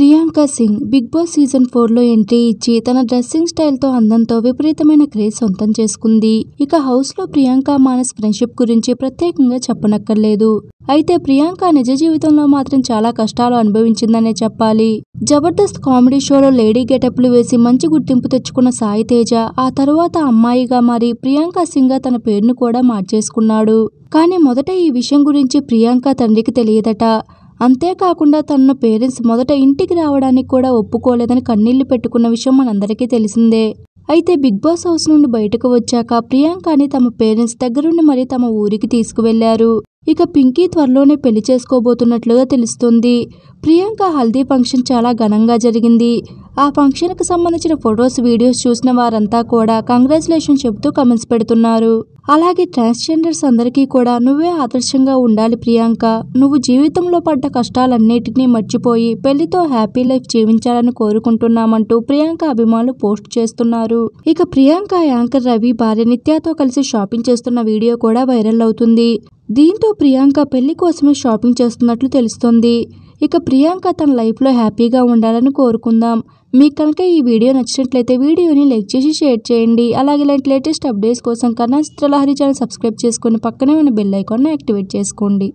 Priyanka Singh Bigg Boss season ఫోర్లో entry ఇచ్చి తన డ్రెస్సింగ్ స్టైల్ తో అందంతో విపరీతమైన క్రేజ్ సొంతం చేసుకుంది ఇక హౌస్లో ప్రియాంక మానస్ ఫ్రెండ్షిప్ గురించి ప్రత్యేకంగా చెప్పనక్కర్లేదు అయితే ప్రియాంక నిజ జీవితంలో మాత్రం చాలా కష్టాలు అనుభవించిందనే చెప్పాలి జబర్దస్త్ కామెడీ షోలో లేడీ గెటప్లు వేసి మంచి గుర్తింపు తెచ్చుకున్న సాయి తేజ ఆ తరువాత అమ్మాయిగా మారి ప్రియాంక గా తన పేరును కూడా మార్చేసుకున్నాడు కానీ మొదట ఈ విషయం గురించి ప్రియాంక తండ్రికి తెలియదట అంతేకాకుండా తన పేరెంట్స్ మొదట ఇంటికి రావడానికి కూడా ఒప్పుకోలేదని కన్నీళ్లు పెట్టుకున్న విషయం మనందరికీ తెలిసిందే అయితే బిగ్ బాస్ హౌస్ నుండి బయటకు వచ్చాక ప్రియాంకని తమ పేరెంట్స్ దగ్గరుండి మరీ తమ ఊరికి తీసుకువెళ్లారు ఇక పింకీ త్వరలోనే పెళ్లి చేసుకోబోతున్నట్లుగా తెలుస్తుంది ప్రియాంక హల్దీ ఫంక్షన్ చాలా ఘనంగా జరిగింది ఆ ఫంక్షన్కి సంబంధించిన ఫొటోస్ వీడియోస్ చూసిన వారంతా కూడా కంగ్రాచులేషన్ చెబుతూ కమెంట్స్ పెడుతున్నారు అలాగే ట్రాన్స్జెండర్స్ అందరికీ కూడా నువ్వే ఆదర్శంగా ఉండాలి ప్రియాంక నువ్వు జీవితంలో పడ్డ కష్టాలన్నిటినీ మర్చిపోయి పెళ్లితో హ్యాపీ లైఫ్ జీవించాలని కోరుకుంటున్నామంటూ ప్రియాంక అభిమానులు పోస్ట్ చేస్తున్నారు ఇక ప్రియాంక యాంకర్ రవి భార్య నిత్యాతో కలిసి షాపింగ్ చేస్తున్న వీడియో కూడా వైరల్ అవుతుంది దీంతో ప్రియాంక పెళ్లి కోసమే షాపింగ్ చేస్తున్నట్లు తెలుస్తోంది ఇక ప్రియాంక తన లైఫ్లో హ్యాపీగా ఉండాలని కోరుకుందాం మీకు కనుక ఈ వీడియో నచ్చినట్లయితే వీడియోని లైక్ చేసి షేర్ చేయండి అలాగే ఇలాంటి లేటెస్ట్ అప్డేట్స్ కోసం కన్నా చిత్రలహరి ఛానల్ సబ్స్క్రైబ్ చేసుకొని పక్కనే ఉన్న బెల్ ఐకాన్ను యాక్టివేట్ చేసుకోండి